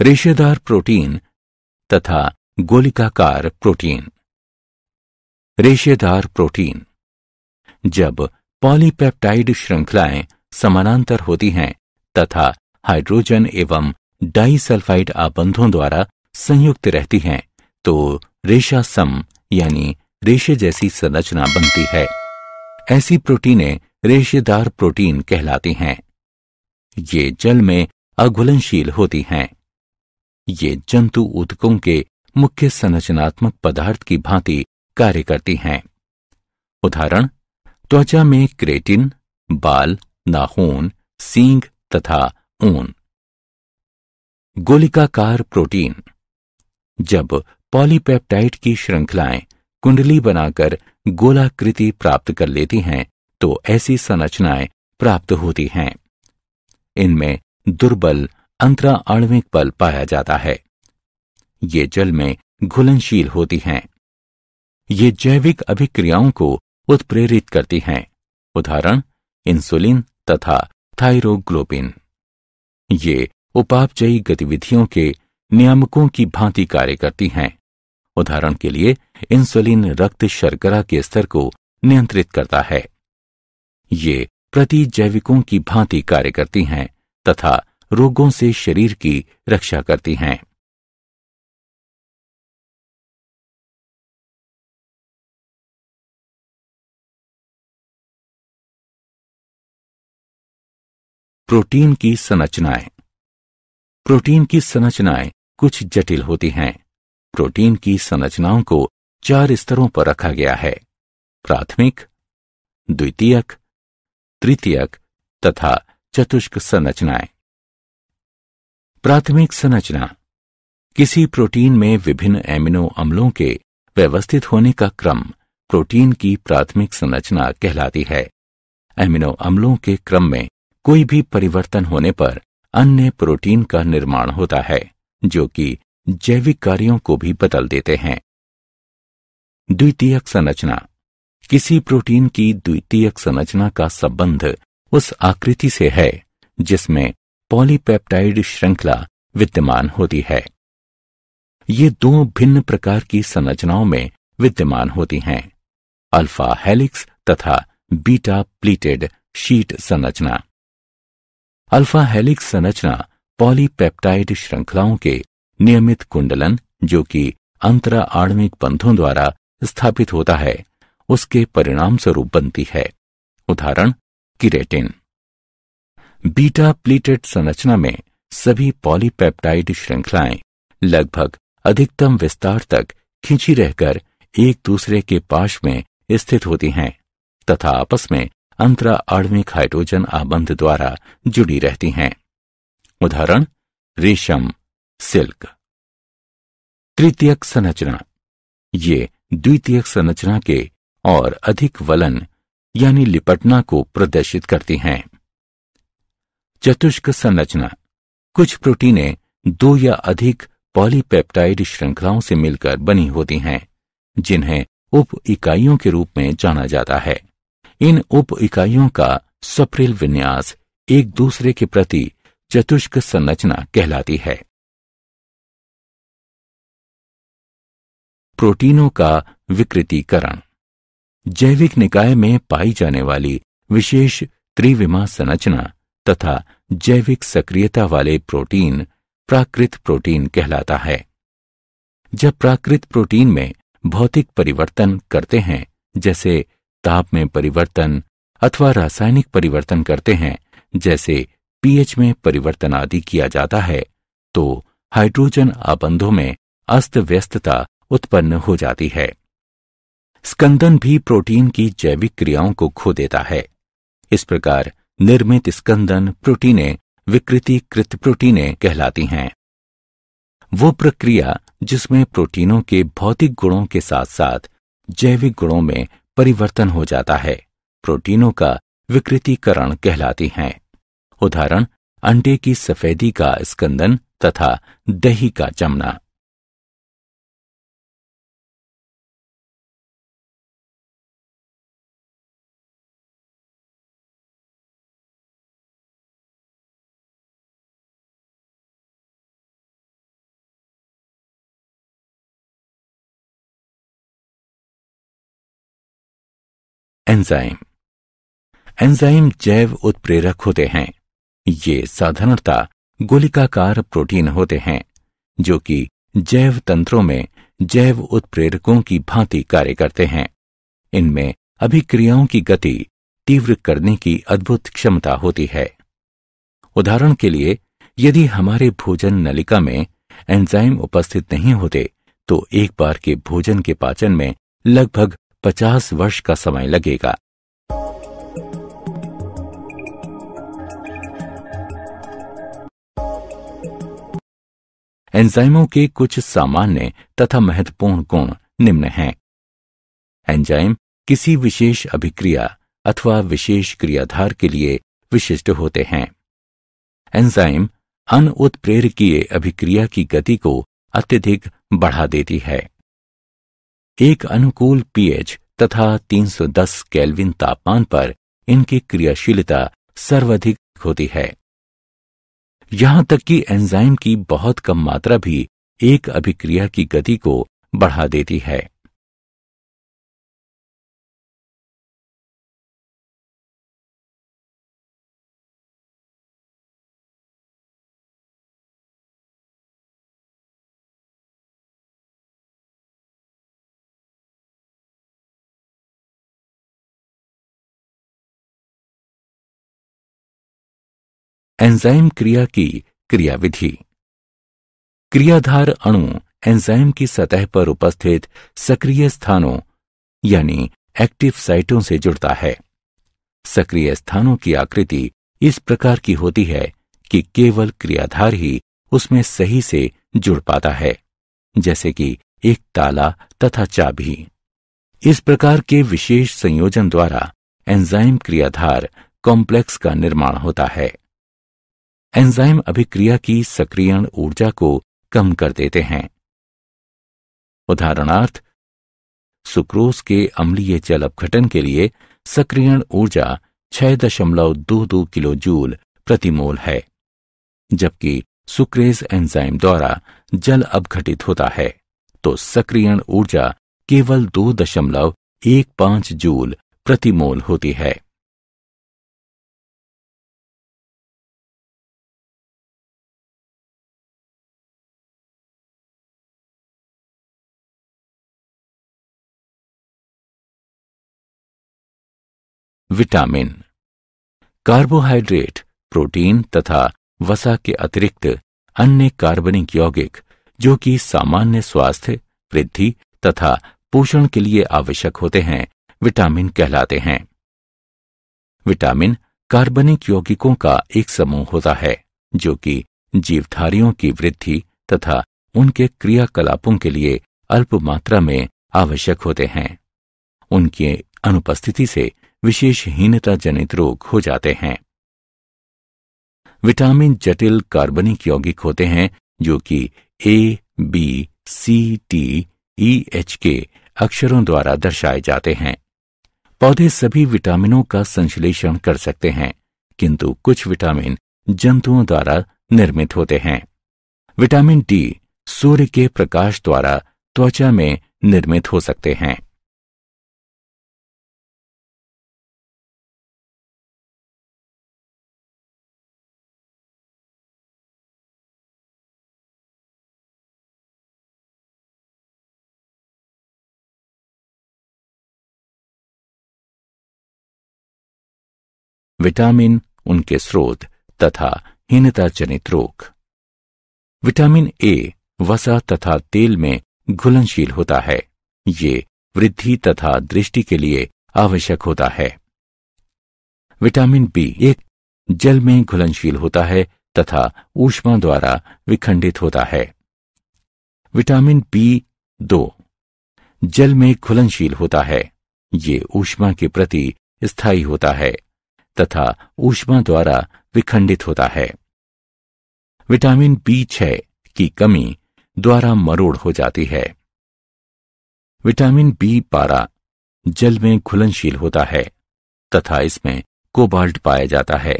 रेशेदार प्रोटीन तथा गोलिकाकार प्रोटीन रेशेदार प्रोटीन जब पॉलीपेप्टाइड श्रृंखलाएं समानांतर होती हैं तथा हाइड्रोजन एवं डाइसल्फाइड आबंधों द्वारा संयुक्त रहती हैं तो रेशा सम यानी रेशे जैसी संरचना बनती है ऐसी प्रोटीनें रेशेदार प्रोटीन कहलाती हैं ये जल में अघुलनशील होती हैं ये जंतु उदकों के मुख्य संरचनात्मक पदार्थ की भांति कार्य करती हैं उदाहरण त्वचा में क्रेटिन बाल नाखून सींग तथा ऊन गोलिकाकार प्रोटीन जब पॉलीपेप्टाइड की श्रृंखलाएं कुंडली बनाकर गोलाकृति प्राप्त कर लेती हैं तो ऐसी संरचनाएं प्राप्त होती हैं इनमें दुर्बल अंतरा आणविक बल पाया जाता है ये जल में घुलनशील होती हैं ये जैविक अभिक्रियाओं को उत्प्रेरित करती हैं उदाहरण इंसुलिन तथा थाइरोग्लोबिन ये उपापचयी गतिविधियों के नियामकों की भांति कार्य करती हैं उदाहरण के लिए इंसुलिन रक्त शर्करा के स्तर को नियंत्रित करता है ये प्रति जैविकों की भांति कार्य करती हैं तथा रोगों से शरीर की रक्षा करती हैं प्रोटीन की संरचनाएं प्रोटीन की संरचनाएं कुछ जटिल होती हैं प्रोटीन की संरचनाओं को चार स्तरों पर रखा गया है प्राथमिक द्वितीयक तृतीयक तथा चतुष्क संरचनाएं प्राथमिक संरचना किसी प्रोटीन में विभिन्न एमिनो अम्लों के व्यवस्थित होने का क्रम प्रोटीन की प्राथमिक संरचना कहलाती है एमिनो अम्लों के क्रम में कोई भी परिवर्तन होने पर अन्य प्रोटीन का निर्माण होता है जो कि जैविक कार्यों को भी बदल देते हैं द्वितीयक संरचना किसी प्रोटीन की द्वितीयक संरचना का संबंध उस आकृति से है जिसमें पॉलीपेप्टाइड श्रृंखला विद्यमान होती है ये दो भिन्न प्रकार की संरचनाओं में विद्यमान होती हैं अल्फा हेलिक्स तथा बीटा प्लीटेड शीट संरचना अल्फा हेलिक्स संरचना पॉलीपेप्टाइड श्रृंखलाओं के नियमित कुंडलन जो कि अंतरा आणविक बंधों द्वारा स्थापित होता है उसके परिणाम स्वरूप बनती है उदाहरण किरेटिन बीटा प्लीटेड संरचना में सभी पॉलीपेप्टाइड श्रृंखलाएं लगभग अधिकतम विस्तार तक खींची रहकर एक दूसरे के पास में स्थित होती हैं तथा आपस में अंतरा आणविक हाइड्रोजन आबंध द्वारा जुड़ी रहती हैं उदाहरण रेशम सिल्क तृतीयक संरचना ये द्वितीयक संरचना के और अधिक वलन यानी लिपटना को प्रदर्शित करती हैं चतुष्क संरचना कुछ प्रोटीनें दो या अधिक पॉलीपेप्टाइड श्रृंखलाओं से मिलकर बनी होती हैं जिन्हें उप इकाइयों के रूप में जाना जाता है इन उप इकाइयों का सप्रिल विन्यास एक दूसरे के प्रति चतुष्क संरचना कहलाती है प्रोटीनों का विकृतीकरण जैविक निकाय में पाई जाने वाली विशेष त्रिविमा संरचना तथा जैविक सक्रियता वाले प्रोटीन प्राकृत प्रोटीन कहलाता है जब प्राकृत प्रोटीन में भौतिक परिवर्तन करते हैं जैसे ताप में परिवर्तन अथवा रासायनिक परिवर्तन करते हैं जैसे पीएच में परिवर्तन आदि किया जाता है तो हाइड्रोजन आबंधों में अस्त व्यस्तता उत्पन्न हो जाती है स्कंदन भी प्रोटीन की जैविक क्रियाओं को खो देता है इस प्रकार निर्मित स्कंदन प्रोटीने कृत प्रोटीने कहलाती हैं वो प्रक्रिया जिसमें प्रोटीनों के भौतिक गुणों के साथ साथ जैविक गुणों में परिवर्तन हो जाता है प्रोटीनों का विकृतिकरण कहलाती हैं उदाहरण अंडे की सफेदी का स्कंदन तथा दही का जमना एंजाइम एंजाइम जैव उत्प्रेरक होते हैं ये साधारणता गोलिकाकार प्रोटीन होते हैं जो कि जैव तंत्रों में जैव उत्प्रेरकों की भांति कार्य करते हैं इनमें अभिक्रियाओं की गति तीव्र करने की अद्भुत क्षमता होती है उदाहरण के लिए यदि हमारे भोजन नलिका में एंजाइम उपस्थित नहीं होते तो एक बार के भोजन के पाचन में लगभग पचास वर्ष का समय लगेगा एंजाइमों के कुछ सामान्य तथा महत्वपूर्ण गुण निम्न हैं एंजाइम किसी विशेष अभिक्रिया अथवा विशेष क्रियाधार के लिए विशिष्ट होते हैं एंजाइम अनउत्प्रेरकीय अभिक्रिया की गति को अत्यधिक बढ़ा देती है एक अनुकूल पीएच तथा 310 केल्विन तापमान पर इनकी क्रियाशीलता सर्वाधिक होती है यहां तक कि एंजाइम की बहुत कम मात्रा भी एक अभिक्रिया की गति को बढ़ा देती है एंजाइम क्रिया की क्रियाविधि क्रियाधार अणु एंजाइम की सतह पर उपस्थित सक्रिय स्थानों यानी एक्टिव साइटों से जुड़ता है सक्रिय स्थानों की आकृति इस प्रकार की होती है कि केवल क्रियाधार ही उसमें सही से जुड़ पाता है जैसे कि एक ताला तथा चाबी इस प्रकार के विशेष संयोजन द्वारा एंजाइम क्रियाधार कॉम्प्लेक्स का निर्माण होता है एंजाइम अभिक्रिया की सक्रियण ऊर्जा को कम कर देते हैं उदाहरणार्थ सुक्रोज के अम्लीय जल अपघटन के लिए सक्रियण ऊर्जा छह दशमलव दो दो किलो जूल प्रतिमोल है जबकि सुक्रेज एंजाइम द्वारा जल अपघटित होता है तो सक्रियण ऊर्जा केवल दो दशमलव एक पांच जूल प्रतिमोल होती है विटामिन कार्बोहाइड्रेट प्रोटीन तथा वसा के अतिरिक्त अन्य कार्बनिक यौगिक जो कि सामान्य स्वास्थ्य वृद्धि तथा पोषण के लिए आवश्यक होते हैं विटामिन कहलाते हैं विटामिन कार्बनिक यौगिकों का एक समूह होता है जो कि जीवधारियों की वृद्धि तथा उनके क्रियाकलापों के लिए अल्प मात्रा में आवश्यक होते हैं उनके अनुपस्थिति से विशेष हीनता जनित रोग हो जाते हैं विटामिन जटिल कार्बनिक यौगिक होते हैं जो कि A B C T E H के अक्षरों द्वारा दर्शाए जाते हैं पौधे सभी विटामिनों का संश्लेषण कर सकते हैं किंतु कुछ विटामिन जंतुओं द्वारा निर्मित होते हैं विटामिन डी सूर्य के प्रकाश द्वारा त्वचा में निर्मित हो सकते हैं विटामिन उनके स्रोत तथा हीनता जनित रोग विटामिन ए वसा तथा तेल में घुलनशील होता है ये वृद्धि तथा दृष्टि के लिए आवश्यक होता है विटामिन बी एक जल में घुलनशील होता है तथा ऊष्मा द्वारा विखंडित होता है विटामिन बी दो जल में घुलनशील होता है ये ऊष्मा के प्रति स्थायी होता है तथा ऊष्मा द्वारा विखंडित होता है विटामिन बी छह की कमी द्वारा मरोड़ हो जाती है विटामिन बी बारह जल में घुलनशील होता है तथा इसमें कोबाल्ट पाया जाता है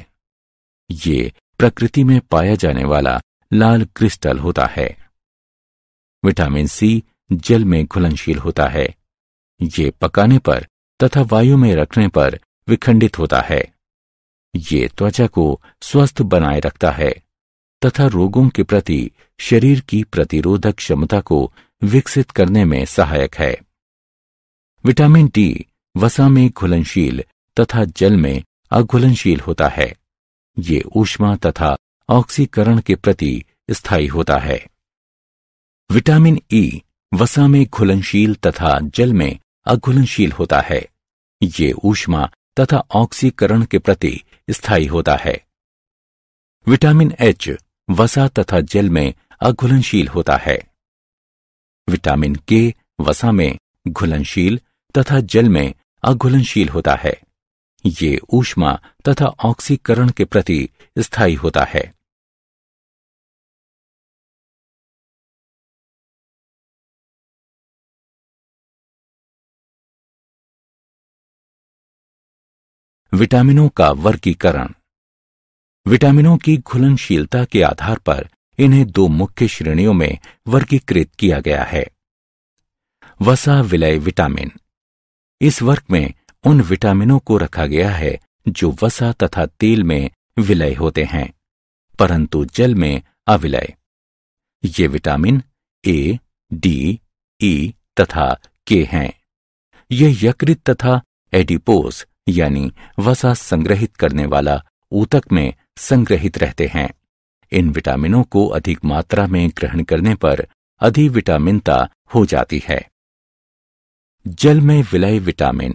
ये प्रकृति में पाया जाने वाला लाल क्रिस्टल होता है विटामिन सी जल में घुलनशील होता है ये पकाने पर तथा वायु में रखने पर विखंडित होता है ये त्वचा को स्वस्थ बनाए रखता है तथा रोगों के प्रति शरीर की प्रतिरोधक क्षमता को विकसित करने में सहायक है विटामिन डी वसा में घुलनशील तथा जल में अघुलनशील होता है ये ऊष्मा तथा ऑक्सीकरण के प्रति स्थायी होता है विटामिन ई वसा में घुलनशील तथा जल में अघुलनशील होता है ये ऊष्मा तथा ऑक्सीकरण के प्रति स्थायी होता है विटामिन एच वसा तथा जल में अघुलनशील होता है विटामिन के वसा में घुलनशील तथा जल में अघुलनशील होता है ये ऊष्मा तथा ऑक्सीकरण के प्रति स्थायी होता है विटामिनों का वर्गीकरण विटामिनों की घुलनशीलता के आधार पर इन्हें दो मुख्य श्रेणियों में वर्गीकृत किया गया है वसा विलय विटामिन इस वर्ग में उन विटामिनों को रखा गया है जो वसा तथा तेल में विलय होते हैं परंतु जल में अविलय ये विटामिन ए डी ई तथा के हैं ये यकृत तथा एडिपोस यानी वसा संग्रहित करने वाला ऊतक में संग्रहित रहते हैं इन विटामिनों को अधिक मात्रा में ग्रहण करने पर अधिविटामिनता हो जाती है जल में विलय विटामिन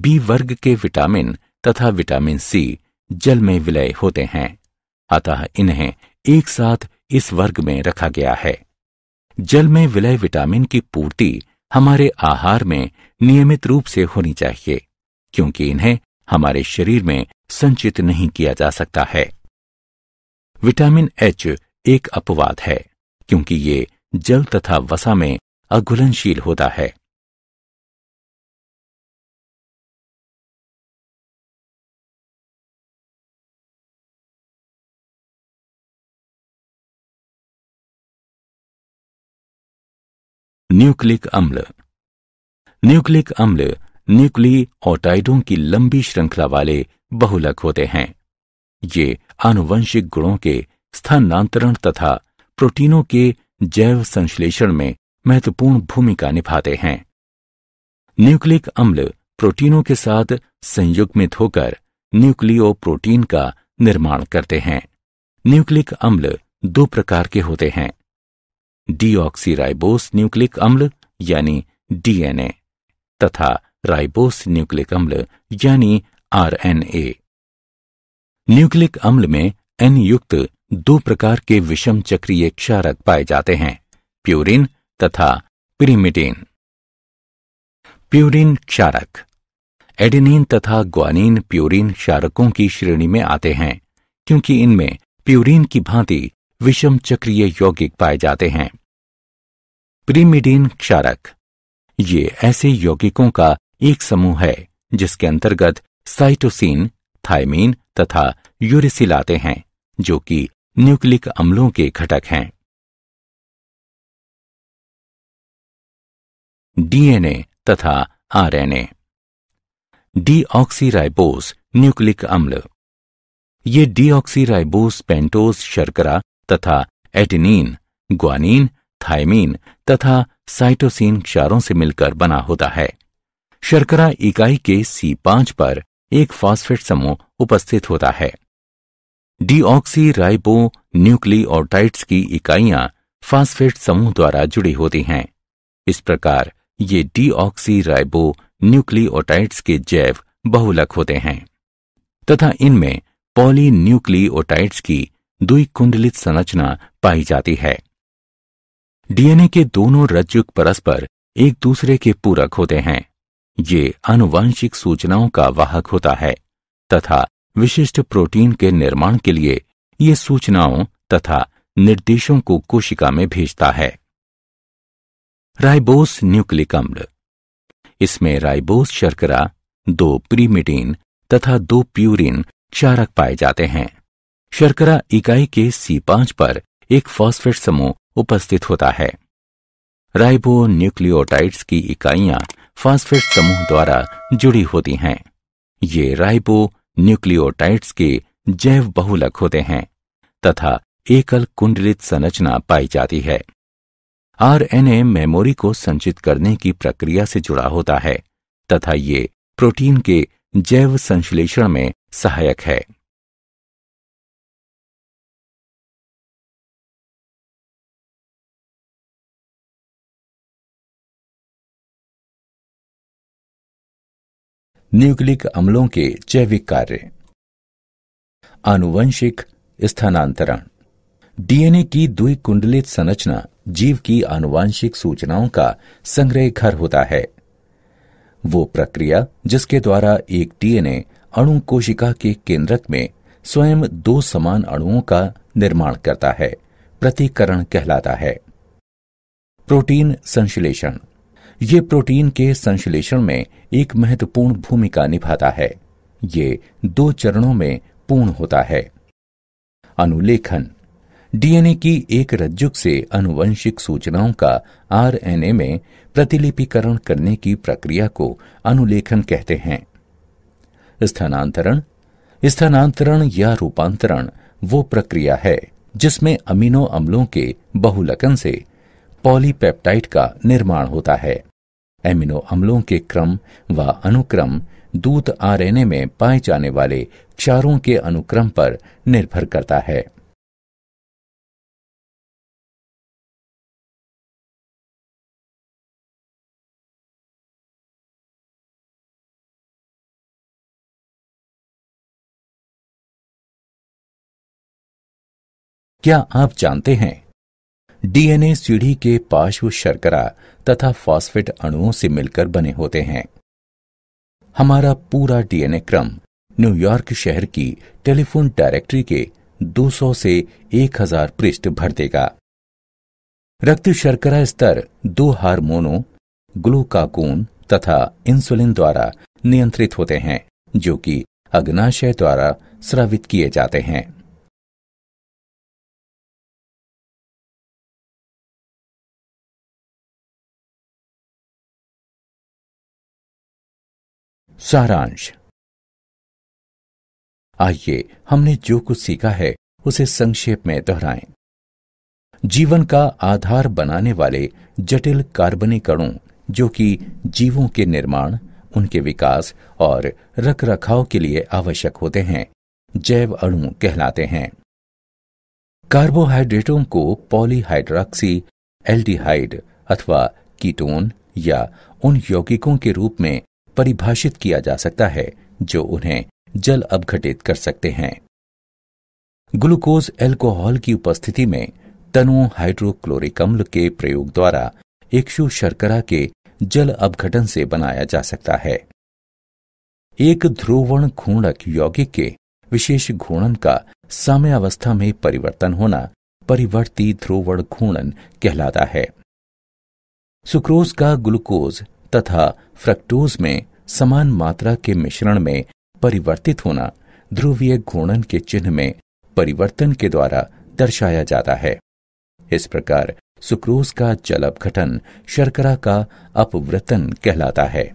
बी वर्ग के विटामिन तथा विटामिन सी जल में विलय होते हैं अतः इन्हें एक साथ इस वर्ग में रखा गया है जल में विलय विटामिन की पूर्ति हमारे आहार में नियमित रूप से होनी चाहिए क्योंकि इन्हें हमारे शरीर में संचित नहीं किया जा सकता है विटामिन एच एक अपवाद है क्योंकि ये जल तथा वसा में अघुलनशील होता है न्यूक्लिक अम्ल न्यूक्लिक अम्ल न्यूक्ली ओटाइडों की लंबी श्रृंखला वाले बहुलक होते हैं ये आनुवंशिक गुणों के स्थानांतरण तथा प्रोटीनों के जैव संश्लेषण में महत्वपूर्ण भूमिका निभाते हैं न्यूक्लिक अम्ल प्रोटीनों के साथ संयुग्मित होकर न्यूक्लियो प्रोटीन का निर्माण करते हैं न्यूक्लिक अम्ल दो प्रकार के होते हैं डीऑक्सीराइबोस न्यूक्लिक अम्ल यानी डीएनए तथा राइबोस न्यूक्लिक अम्ल यानी आरएनए न्यूक्लिक अम्ल में एन युक्त दो प्रकार के विषम चक्रीय क्षारक पाए जाते हैं प्यूरिन तथा पिरीमिडिन प्यूरिन क्षारक एडेनिन तथा ग्वानिन प्यूरिन क्षारकों की श्रेणी में आते हैं क्योंकि इनमें प्यूरिन की भांति विषम चक्रीय यौगिक पाए जाते हैं प्रीमिडीन क्षारक ये ऐसे यौगिकों का एक समूह है जिसके अंतर्गत साइटोसिन थायमीन तथा यूरिसिल आते हैं जो कि न्यूक्लिक अम्लों के घटक हैं डीएनए तथा आरएनए डीऑक्सीराइबोस न्यूक्लिक अम्ल ये डीऑक्सीराइबोस पेंटोस शर्करा तथा एटिनिन ग्वानिन थायमीन तथा साइटोसिन क्षारों से मिलकर बना होता है शर्करा इकाई के सी पांच पर एक फॉस्फेट समूह उपस्थित होता है डीऑक्सी राइबो न्यूक्लियोटाइड्स की इकाइयां फॉस्फेट समूह द्वारा जुड़ी होती हैं इस प्रकार ये डीऑक्सी राइबो न्यूक्लियोटाइड्स के जैव बहुलक होते हैं तथा इनमें पॉली न्यूक्लियोटाइड्स की दुई कुंडलित संरचना पाई जाती है डीएनए के दोनों रज्जुक परस्पर एक दूसरे के पूरक होते हैं ये अनुवंशिक सूचनाओं का वाहक होता है तथा विशिष्ट प्रोटीन के निर्माण के लिए ये सूचनाओं तथा निर्देशों को कोशिका में भेजता है राइबोस न्यूक्लिक अम्ल इसमें राइबोस शर्करा दो प्रीमिटीन तथा दो प्यूरिन क्षारक पाए जाते हैं शर्करा इकाई के सी पांच पर एक फॉस्फेट समूह उपस्थित होता है राइबो न्यूक्लियोटाइड्स की इकाइयां फास्फेट समूह द्वारा जुड़ी होती हैं ये राइबो न्यूक्लियोटाइड्स के जैव बहुलक होते हैं तथा एकल कुंडलित संरचना पाई जाती है आरएनए मेमोरी को संचित करने की प्रक्रिया से जुड़ा होता है तथा ये प्रोटीन के जैव संश्लेषण में सहायक है न्यूक्लिक अम्लों के जैविक कार्य आनुवंशिक स्थानांतरण डीएनए की द्वि कुंडलित संरचना जीव की आनुवंशिक सूचनाओं का संग्रह घर होता है वो प्रक्रिया जिसके द्वारा एक डीएनए अणु कोशिका के केंद्रक में स्वयं दो समान अणुओं का निर्माण करता है प्रतिकरण कहलाता है प्रोटीन संश्लेषण ये प्रोटीन के संश्लेषण में एक महत्वपूर्ण भूमिका निभाता है ये दो चरणों में पूर्ण होता है अनुलेखन डीएनए की एक रज्जुक से अनुवंशिक सूचनाओं का आरएनए में प्रतिलिपिकरण करने की प्रक्रिया को अनुलेखन कहते हैं स्थानांतरण स्थानांतरण या रूपांतरण वो प्रक्रिया है जिसमें अमीनो अम्लों के बहुलकन से पॉलीपेप्टाइड का निर्माण होता है एमिनो अम्लों के क्रम व अनुक्रम दूत आरएनए में पाए जाने वाले चारों के अनुक्रम पर निर्भर करता है क्या आप जानते हैं डीएनए सीढ़ी के पार्श्व शर्करा तथा फॉस्फेट अणुओं से मिलकर बने होते हैं हमारा पूरा डीएनए क्रम न्यूयॉर्क शहर की टेलीफोन डायरेक्टरी के 200 से 1000 पृष्ठ भर देगा रक्त शर्करा स्तर दो हार्मोनों ग्लूकाकून तथा इंसुलिन द्वारा नियंत्रित होते हैं जो कि अग्नाशय द्वारा स्रावित किए जाते हैं सारांश आइए हमने जो कुछ सीखा है उसे संक्षेप में दोहराएं जीवन का आधार बनाने वाले जटिल कार्बनिक अणु जो कि जीवों के निर्माण उनके विकास और रखरखाव के लिए आवश्यक होते हैं जैव अणु कहलाते हैं कार्बोहाइड्रेटों को पॉलीहाइड्रॉक्सी एल्डिहाइड अथवा कीटोन या उन यौगिकों के रूप में परिभाषित किया जा सकता है जो उन्हें जल अवघटित कर सकते हैं ग्लूकोज एल्कोहल की उपस्थिति में तनु हाइड्रोक्लोरिक अम्ल के प्रयोग द्वारा एकशु शर्करा के जल अवघटन से बनाया जा सकता है एक ध्रुवण घूणक यौगिक के विशेष घूर्णन का साम्यावस्था में परिवर्तन होना परिवर्ती ध्रुवण घूर्णन कहलाता है सुक्रोज का ग्लूकोज तथा फ्रक्टोज में समान मात्रा के मिश्रण में परिवर्तित होना ध्रुवीय घूर्णन के चिन्ह में परिवर्तन के द्वारा दर्शाया जाता है इस प्रकार सुक्रोज का जल अपघटन शर्करा का अपवर्तन कहलाता है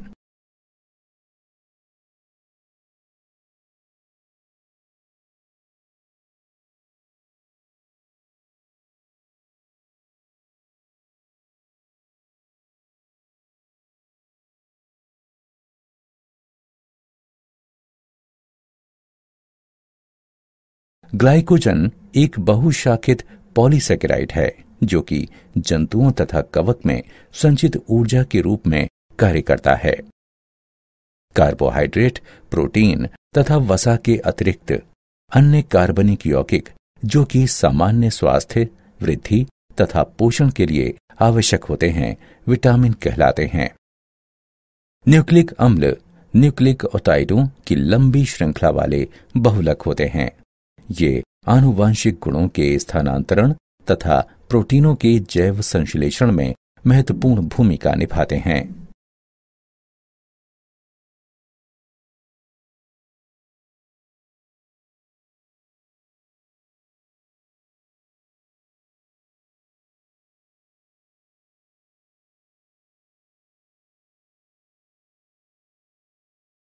ग्लाइकोजन एक बहुशाखित पॉलीसेकेराइड है जो कि जंतुओं तथा कवक में संचित ऊर्जा के रूप में कार्य करता है कार्बोहाइड्रेट प्रोटीन तथा वसा के अतिरिक्त अन्य कार्बनिक यौगिक जो कि सामान्य स्वास्थ्य वृद्धि तथा पोषण के लिए आवश्यक होते हैं विटामिन कहलाते हैं न्यूक्लिक अम्ल न्यूक्लिक ओटाइडों की लंबी श्रृंखला वाले बहुलक होते हैं ये आनुवांशिक गुणों के स्थानांतरण तथा प्रोटीनों के जैव संश्लेषण में महत्वपूर्ण भूमिका निभाते हैं